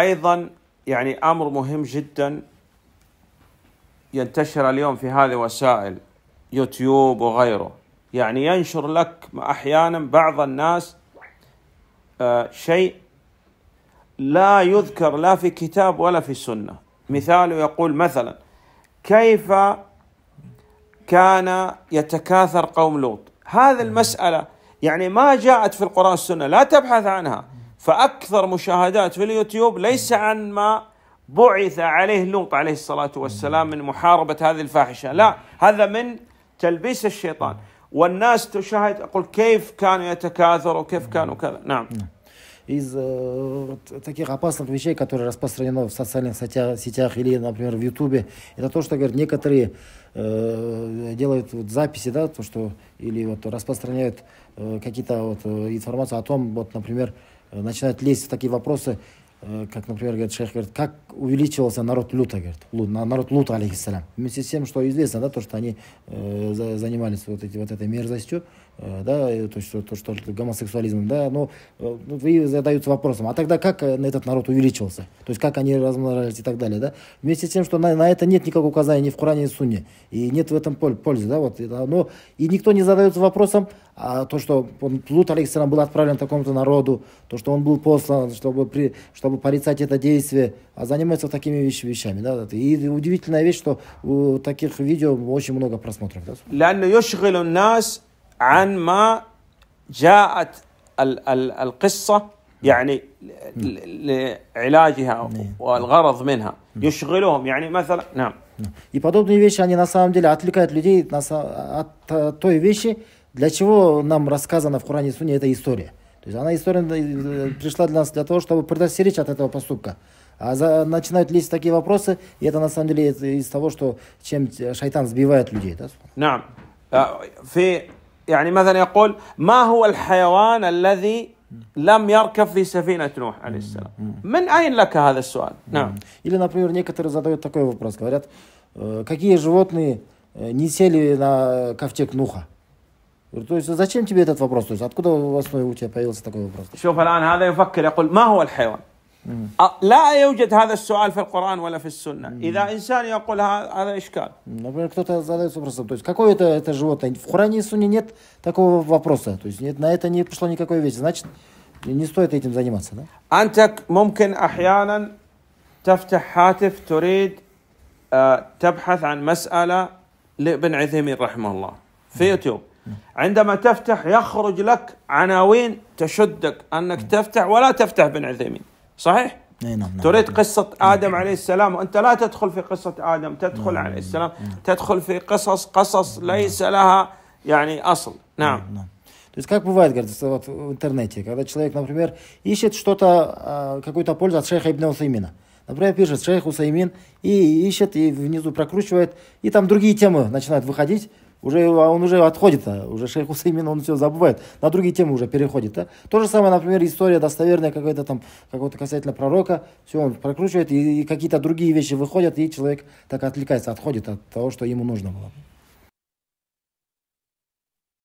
ايضا يعني امر مهم جدا ينتشر اليوم في هذه وسائل يوتيوب وغيره يعني ينشر لك احيانا بعض الناس آه، شيء لا يذكر لا في كتاب ولا في سنه مثال يقول مثلا كيف كان يتكاثر قوم لوط هذه المساله يعني ما جاءت في القران والسنه لا تبحث عنها فأكثر مشاهدات في اليوتيوب ليس عن ما بعث عليه لوط عليه الصلاة والسلام من محاربة هذه الفاحشة لا هذا من تلبيس الشيطان والناس تشاهد أقول كيف كانوا يتكاثروا وكيف كانوا كذا نعم, نعم. из э, таких опасных вещей, которые распространены в социальных сетях, сетях или, например, в Ютубе, это то, что, говорят, некоторые э, делают вот записи, да, то, что, или вот распространяют э, какие-то вот э, информацию о том, вот, например, э, начинают лезть в такие вопросы, э, как, например, говорит шейх, говорит, как увеличивался народ Люта, говорит, народ Лута, алейхиссалям. Вместе с тем, что известно, да, то, что они э, занимались вот, эти, вот этой мерзостью, э, да, то, что, то, что гомосексуализм, да, но ну, э, ну, и задаются вопросом, а тогда как э, этот народ увеличивался? То есть как они размножались и так далее, да? Вместе с тем, что на, на это нет никакого указания ни в Коране, ни в Сунне, и нет в этом поль пользы, да, вот, и, но, и никто не задается вопросом, а то, что он, Лут, алейхиссалям, был отправлен такому-то народу, то, что он был послан, чтобы, при, чтобы порицать это действие, а за ним занимается такими вещ- вещами. Да? И удивительная вещь, что у таких видео очень много просмотров. Да? جاءت القصة يعني لعلاجها والغرض منها يشغلهم يعني مثلا نعم И подобные вещи, они на самом деле отвлекают людей от той вещи, для чего нам рассказана в Коране и Суне эта история. То есть она история э, пришла для нас для того, чтобы предостеречь от этого поступка. А за, начинают лезть такие вопросы, и это на самом деле из, из того, что чем шайтан сбивает людей. Да? نعم. في يعني مثلا يقول ما هو الحيوان الذي لم يركب في سفينة نوح عليه السلام من أين لك هذا السؤال نعم или например некоторые задают такой вопрос говорят какие животные не сели на ковчег Нуха то есть зачем тебе этот вопрос то есть откуда в основе у тебя появился такой вопрос شوف الآن هذا يفكر يقول ما هو الحيوان لا يوجد هذا السؤال في القرآن ولا في السنة إذا إنسان يقول هذا إشكال Например, кто-то задает вопросом, то есть какое это, это животное? В Коране и Сунне нет такого вопроса, то есть нет, на это не пришло никакой вести, значит, не стоит этим заниматься, да? أنت ممكن أحيانا تفتح هاتف تريد تبحث عن مسألة لابن عثيمين رحمه الله في يوتيوب عندما تفتح يخرج لك عناوين تشدك أنك تفتح ولا تفتح ابن عثيمين صحيح؟ نعم تريد قصة آدم عليه السلام وأنت لا تدخل في قصة آدم تدخل عليه السلام تدخل في قصص قصص ليس لها يعني أصل نعم نعم То есть как бывает, говорится, вот в интернете, когда человек, например, ищет что-то, а, какую-то пользу от шейха Ибн Усаимина. Например, пишет шейх Усаимин и ищет, и внизу прокручивает, и там другие темы начинают выходить, уже, а он уже отходит, а, уже шейх Хусеймин, он все забывает, на другие темы уже переходит. Да? То же самое, например, история достоверная какой-то там, какого-то касательно пророка, все, он прокручивает, и, и какие-то другие вещи выходят, и человек так отвлекается, отходит от того, что ему нужно было.